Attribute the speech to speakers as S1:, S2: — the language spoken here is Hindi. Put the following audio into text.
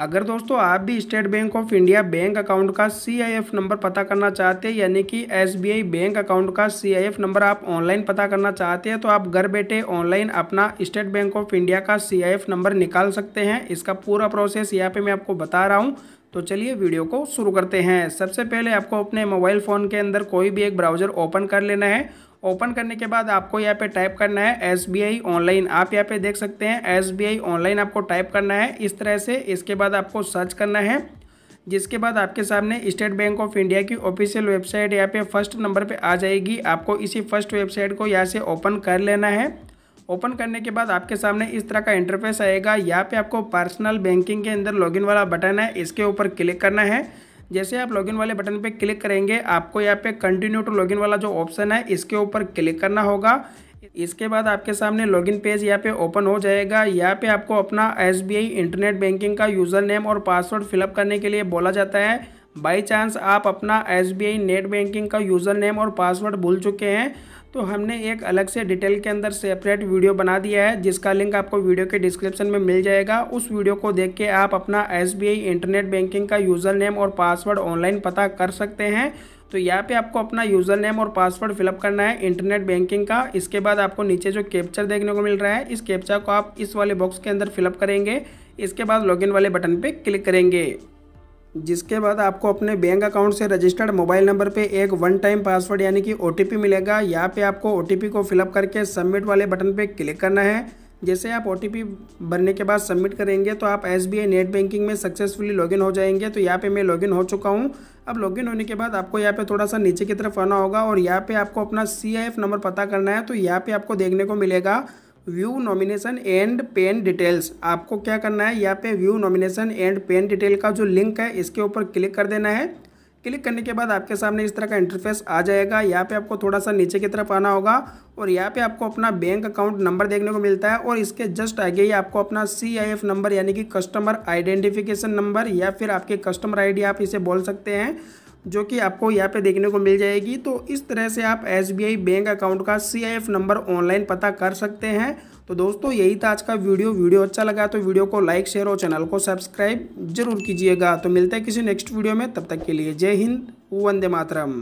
S1: अगर दोस्तों आप भी state bank of India bank account का सी नंबर पता करना चाहते हैं यानी कि एस बैंक अकाउंट का सी नंबर आप ऑनलाइन पता करना चाहते हैं तो आप घर बैठे ऑनलाइन अपना स्टेट बैंक ऑफ इंडिया का सी नंबर निकाल सकते हैं इसका पूरा प्रोसेस यहाँ पे मैं आपको बता रहा हूँ तो चलिए वीडियो को शुरू करते हैं सबसे पहले आपको अपने मोबाइल फ़ोन के अंदर कोई भी एक ब्राउज़र ओपन कर लेना है ओपन करने के बाद आपको यहाँ पे टाइप करना है एस ऑनलाइन आप यहाँ पे देख सकते हैं एस ऑनलाइन आपको टाइप करना है इस तरह से इसके बाद आपको सर्च करना है जिसके बाद आपके सामने स्टेट बैंक ऑफ इंडिया की ऑफिशियल वेबसाइट यहाँ पे फर्स्ट नंबर पे आ जाएगी आपको इसी फर्स्ट वेबसाइट को यहाँ से ओपन कर लेना है ओपन करने के बाद आपके सामने इस तरह का इंटरफेस आएगा यहाँ पे आपको पर्सनल बैंकिंग के अंदर लॉगिन वाला बटन है इसके ऊपर क्लिक करना है जैसे आप लॉगिन वाले बटन पे क्लिक करेंगे आपको यहाँ पे कंटिन्यू टू लॉगिन वाला जो ऑप्शन है इसके ऊपर क्लिक करना होगा इसके बाद आपके सामने लॉगिन पेज यहाँ पे ओपन हो जाएगा यहाँ पे आपको अपना एस इंटरनेट बैंकिंग का यूज़र नेम और पासवर्ड फिलअप करने के लिए बोला जाता है बाई चांस आप अपना एस नेट बैंकिंग का यूज़र नेम और पासवर्ड भूल चुके हैं तो हमने एक अलग से डिटेल के अंदर सेपरेट वीडियो बना दिया है जिसका लिंक आपको वीडियो के डिस्क्रिप्शन में मिल जाएगा उस वीडियो को देख के आप अपना एस इंटरनेट बैंकिंग का यूज़र नेम और पासवर्ड ऑनलाइन पता कर सकते हैं तो यहाँ पे आपको अपना यूज़र नेम और पासवर्ड फिलअप करना है इंटरनेट बैंकिंग का इसके बाद आपको नीचे जो कैप्चर देखने को मिल रहा है इस कैप्चर को आप इस वाले बॉक्स के अंदर फिलअप करेंगे इसके बाद लॉगिन वाले बटन पर क्लिक करेंगे जिसके बाद आपको अपने बैंक अकाउंट से रजिस्टर्ड मोबाइल नंबर पे एक वन टाइम पासवर्ड यानी कि ओ मिलेगा यहाँ पे आपको ओ को फिलअप करके सबमिट वाले बटन पे क्लिक करना है जैसे आप ओ भरने के बाद सबमिट करेंगे तो आप एस नेट बैंकिंग में सक्सेसफुली लॉगिन हो जाएंगे तो यहाँ पे मैं लॉगिन हो चुका हूँ अब लॉगिन होने के बाद आपको यहाँ पे थोड़ा सा नीचे की तरफ आना होगा और यहाँ पे आपको अपना सी नंबर पता करना है तो यहाँ पे आपको देखने को मिलेगा view nomination and PAN details आपको क्या करना है यहाँ पे view nomination and PAN detail का जो लिंक है इसके ऊपर क्लिक कर देना है क्लिक करने के बाद आपके सामने इस तरह का इंटरफेस आ जाएगा यहाँ पे आपको थोड़ा सा नीचे की तरफ आना होगा और यहाँ पे आपको अपना बैंक अकाउंट नंबर देखने को मिलता है और इसके जस्ट आगे ही आपको अपना सी आई एफ नंबर यानी कि कस्टमर आइडेंटिफिकेशन नंबर या फिर आपके कस्टमर डी आप इसे बोल सकते हैं जो कि आपको यहाँ पे देखने को मिल जाएगी तो इस तरह से आप एस बैंक अकाउंट का सी नंबर ऑनलाइन पता कर सकते हैं तो दोस्तों यही था आज का वीडियो वीडियो अच्छा लगा तो वीडियो को लाइक शेयर और चैनल को सब्सक्राइब जरूर कीजिएगा तो मिलते हैं किसी नेक्स्ट वीडियो में तब तक के लिए जय हिंद वंदे मातरम